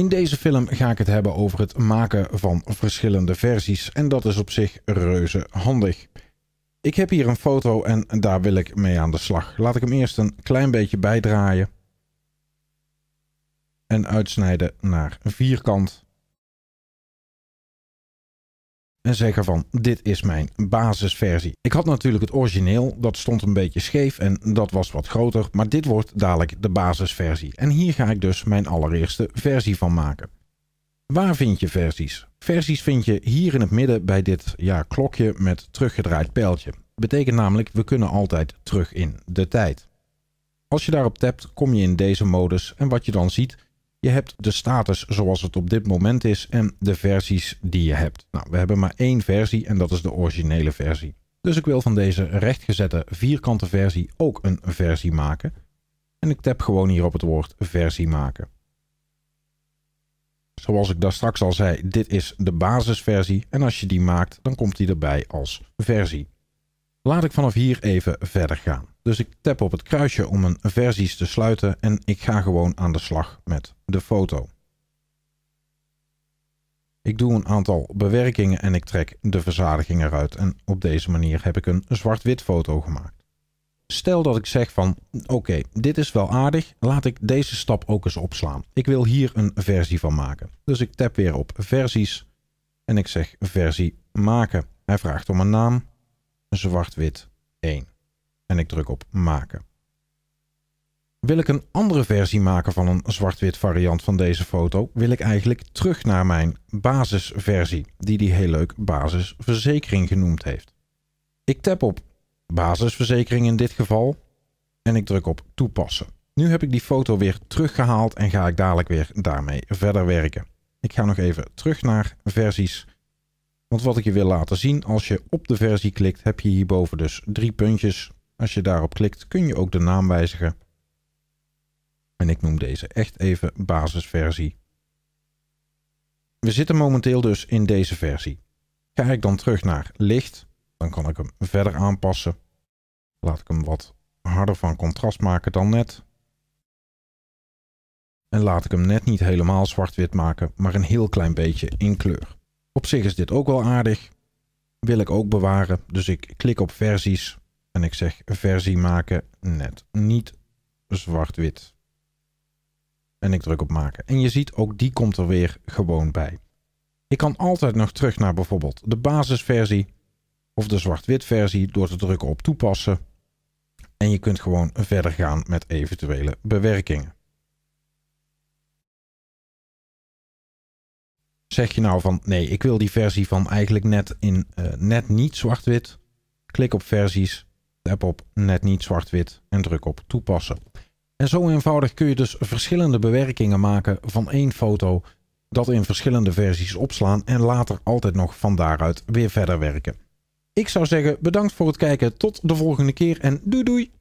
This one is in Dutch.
In deze film ga ik het hebben over het maken van verschillende versies en dat is op zich reuze handig. Ik heb hier een foto en daar wil ik mee aan de slag. Laat ik hem eerst een klein beetje bijdraaien. En uitsnijden naar vierkant en zeggen van dit is mijn basisversie. Ik had natuurlijk het origineel, dat stond een beetje scheef en dat was wat groter, maar dit wordt dadelijk de basisversie. En hier ga ik dus mijn allereerste versie van maken. Waar vind je versies? Versies vind je hier in het midden bij dit ja, klokje met teruggedraaid pijltje. Betekent namelijk we kunnen altijd terug in de tijd. Als je daarop tapt kom je in deze modus en wat je dan ziet je hebt de status zoals het op dit moment is en de versies die je hebt. Nou, we hebben maar één versie en dat is de originele versie. Dus ik wil van deze rechtgezette vierkante versie ook een versie maken. En ik tap gewoon hier op het woord versie maken. Zoals ik daar straks al zei, dit is de basisversie en als je die maakt, dan komt die erbij als versie. Laat ik vanaf hier even verder gaan. Dus ik tap op het kruisje om mijn versies te sluiten en ik ga gewoon aan de slag met de foto. Ik doe een aantal bewerkingen en ik trek de verzadiging eruit en op deze manier heb ik een zwart-wit foto gemaakt. Stel dat ik zeg van, oké, dit is wel aardig, laat ik deze stap ook eens opslaan. Ik wil hier een versie van maken. Dus ik tap weer op versies en ik zeg versie maken. Hij vraagt om een naam, zwart-wit 1 en ik druk op maken. Wil ik een andere versie maken van een zwart-wit variant van deze foto, wil ik eigenlijk terug naar mijn basisversie, die die heel leuk basisverzekering genoemd heeft. Ik tap op basisverzekering in dit geval en ik druk op toepassen. Nu heb ik die foto weer teruggehaald en ga ik dadelijk weer daarmee verder werken. Ik ga nog even terug naar versies. Want wat ik je wil laten zien, als je op de versie klikt, heb je hierboven dus drie puntjes. Als je daarop klikt kun je ook de naam wijzigen. En ik noem deze echt even basisversie. We zitten momenteel dus in deze versie. Ga ik dan terug naar licht, dan kan ik hem verder aanpassen. Laat ik hem wat harder van contrast maken dan net. En laat ik hem net niet helemaal zwart-wit maken, maar een heel klein beetje in kleur. Op zich is dit ook wel aardig. Wil ik ook bewaren, dus ik klik op versies. En ik zeg versie maken net niet zwart-wit. En ik druk op maken. En je ziet ook die komt er weer gewoon bij. Ik kan altijd nog terug naar bijvoorbeeld de basisversie of de zwart-wit versie door te drukken op toepassen. En je kunt gewoon verder gaan met eventuele bewerkingen. Zeg je nou van nee, ik wil die versie van eigenlijk net, in, eh, net niet zwart-wit. Klik op versies Tap op net niet zwart-wit en druk op toepassen. En zo eenvoudig kun je dus verschillende bewerkingen maken van één foto, dat in verschillende versies opslaan en later altijd nog van daaruit weer verder werken. Ik zou zeggen bedankt voor het kijken, tot de volgende keer en doei doei!